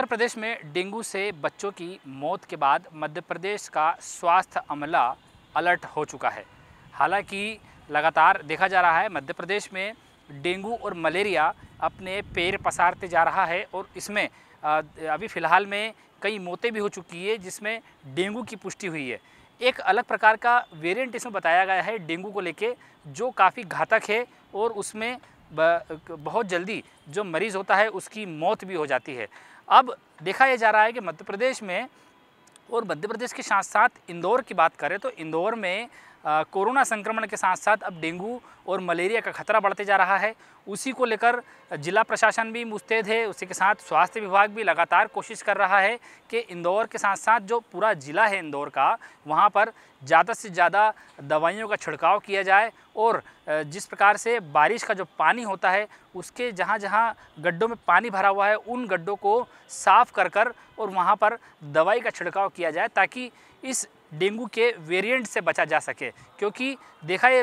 उत्तर प्रदेश में डेंगू से बच्चों की मौत के बाद मध्य प्रदेश का स्वास्थ्य अमला अलर्ट हो चुका है हालांकि लगातार देखा जा रहा है मध्य प्रदेश में डेंगू और मलेरिया अपने पैर पसारते जा रहा है और इसमें अभी फ़िलहाल में कई मौतें भी हो चुकी है जिसमें डेंगू की पुष्टि हुई है एक अलग प्रकार का वेरिएंट इसमें बताया गया है डेंगू को लेके जो काफ़ी घातक है और उसमें बहुत जल्दी जो मरीज़ होता है उसकी मौत भी हो जाती है अब देखा यह जा रहा है कि मध्य प्रदेश में और मध्य प्रदेश के साथ साथ इंदौर की बात करें तो इंदौर में कोरोना संक्रमण के साथ साथ अब डेंगू और मलेरिया का खतरा बढ़ते जा रहा है उसी को लेकर जिला प्रशासन भी मुस्तैद है उसी के साथ स्वास्थ्य विभाग भी लगातार कोशिश कर रहा है कि इंदौर के साथ साथ जो पूरा ज़िला है इंदौर का वहाँ पर ज़्यादा से ज़्यादा दवाइयों का छिड़काव किया जाए और जिस प्रकार से बारिश का जो पानी होता है उसके जहाँ जहाँ गड्ढों में पानी भरा हुआ है उन गड्ढों को साफ़ कर कर और वहाँ पर दवाई का छिड़काव किया जाए ताकि इस डेंगू के वेरिएंट से बचा जा सके क्योंकि देखा ये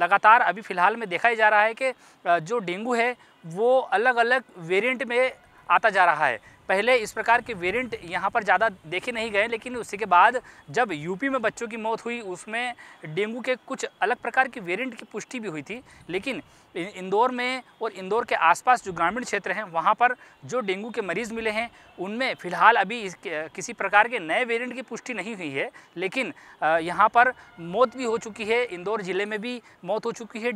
लगातार अभी फ़िलहाल में देखा ही जा रहा है कि जो डेंगू है वो अलग अलग वेरिएंट में आता जा रहा है पहले इस प्रकार के वेरिएंट यहाँ पर ज़्यादा देखे नहीं गए लेकिन उसी के बाद जब यूपी में बच्चों की मौत हुई उसमें डेंगू के कुछ अलग प्रकार के वेरिएंट की पुष्टि भी हुई थी लेकिन इंदौर में और इंदौर के आसपास जो ग्रामीण क्षेत्र हैं वहाँ पर जो डेंगू के मरीज़ मिले हैं उनमें फ़िलहाल अभी किसी प्रकार के नए वेरियंट की पुष्टि नहीं हुई है लेकिन यहाँ पर मौत भी हो चुकी है इंदौर ज़िले में भी मौत हो चुकी है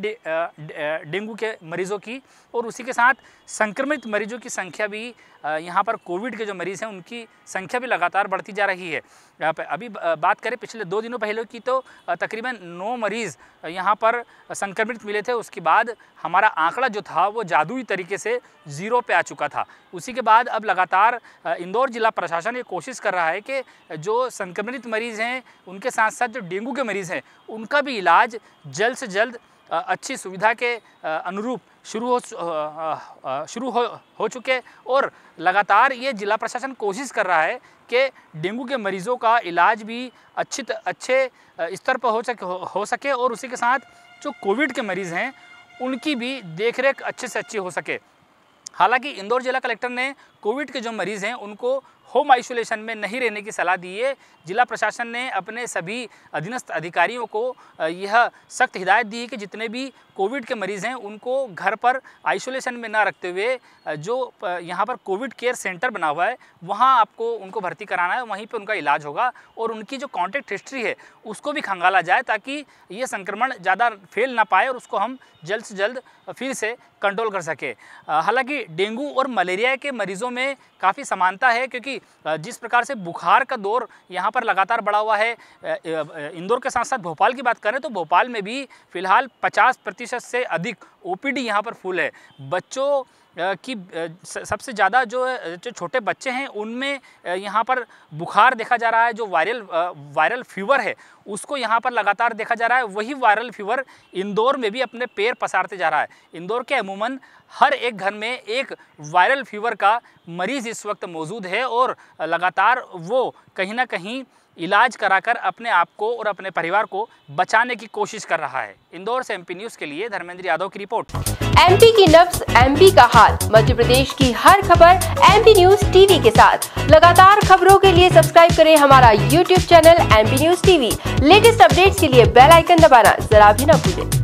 डेंगू के मरीज़ों की और उसी के साथ संक्रमित मरीजों की संख्या भी यहाँ पर कोविड के जो मरीज़ हैं उनकी संख्या भी लगातार बढ़ती जा रही है यहाँ पर अभी बात करें पिछले दो दिनों पहले की तो तकरीबन नौ मरीज़ यहाँ पर संक्रमित मिले थे उसके बाद हमारा आंकड़ा जो था वो जादुई तरीके से ज़ीरो पे आ चुका था उसी के बाद अब लगातार इंदौर जिला प्रशासन ये कोशिश कर रहा है कि जो संक्रमित मरीज़ हैं उनके साथ साथ जो डेंगू के मरीज़ हैं उनका भी इलाज जल्द से जल्द अच्छी सुविधा के अनुरूप शुरू हो शुरू हो हो चुके और लगातार ये जिला प्रशासन कोशिश कर रहा है कि डेंगू के मरीज़ों का इलाज भी अच्छे अच्छे स्तर पर हो सके हो सके और उसी के साथ जो कोविड के मरीज़ हैं उनकी भी देखरेख अच्छे से अच्छी हो सके हालांकि इंदौर जिला कलेक्टर ने कोविड के जो मरीज़ हैं उनको होम आइसोलेशन में नहीं रहने की सलाह दी है जिला प्रशासन ने अपने सभी अधीनस्थ अधिकारियों को यह सख्त हिदायत दी है कि जितने भी कोविड के मरीज़ हैं उनको घर पर आइसोलेशन में ना रखते हुए जो यहाँ पर कोविड केयर सेंटर बना हुआ है वहाँ आपको उनको भर्ती कराना है वहीं पर उनका इलाज होगा और उनकी जो कॉन्टैक्ट हिस्ट्री है उसको भी खंगाला जाए ताकि ये संक्रमण ज़्यादा फैल ना पाए और उसको हम जल्द से जल्द फिर से कंट्रोल कर सके हालांकि डेंगू और मलेरिया के मरीज़ों में काफ़ी समानता है क्योंकि जिस प्रकार से बुखार का दौर यहाँ पर लगातार बढ़ा हुआ है इंदौर के साथ साथ भोपाल की बात करें तो भोपाल में भी फिलहाल 50 प्रतिशत से अधिक ओ पी यहाँ पर फुल है बच्चों कि सबसे ज़्यादा जो जो छोटे बच्चे हैं उनमें यहाँ पर बुखार देखा जा रहा है जो वायरल वायरल फीवर है उसको यहाँ पर लगातार देखा जा रहा है वही वायरल फीवर इंदौर में भी अपने पैर पसारते जा रहा है इंदौर के अमूमन हर एक घर में एक वायरल फीवर का मरीज़ इस वक्त मौजूद है और लगातार वो कहीं ना कहीं इलाज कराकर अपने आप को और अपने परिवार को बचाने की कोशिश कर रहा है इंदौर से एमपी न्यूज के लिए धर्मेंद्र यादव की रिपोर्ट एमपी की नब्स एमपी का हाल मध्य प्रदेश की हर खबर एमपी न्यूज टीवी के साथ लगातार खबरों के लिए सब्सक्राइब करें हमारा YouTube channel MP news TV latest update के लिए बेलाइकन दबाना जरा भी न भूलें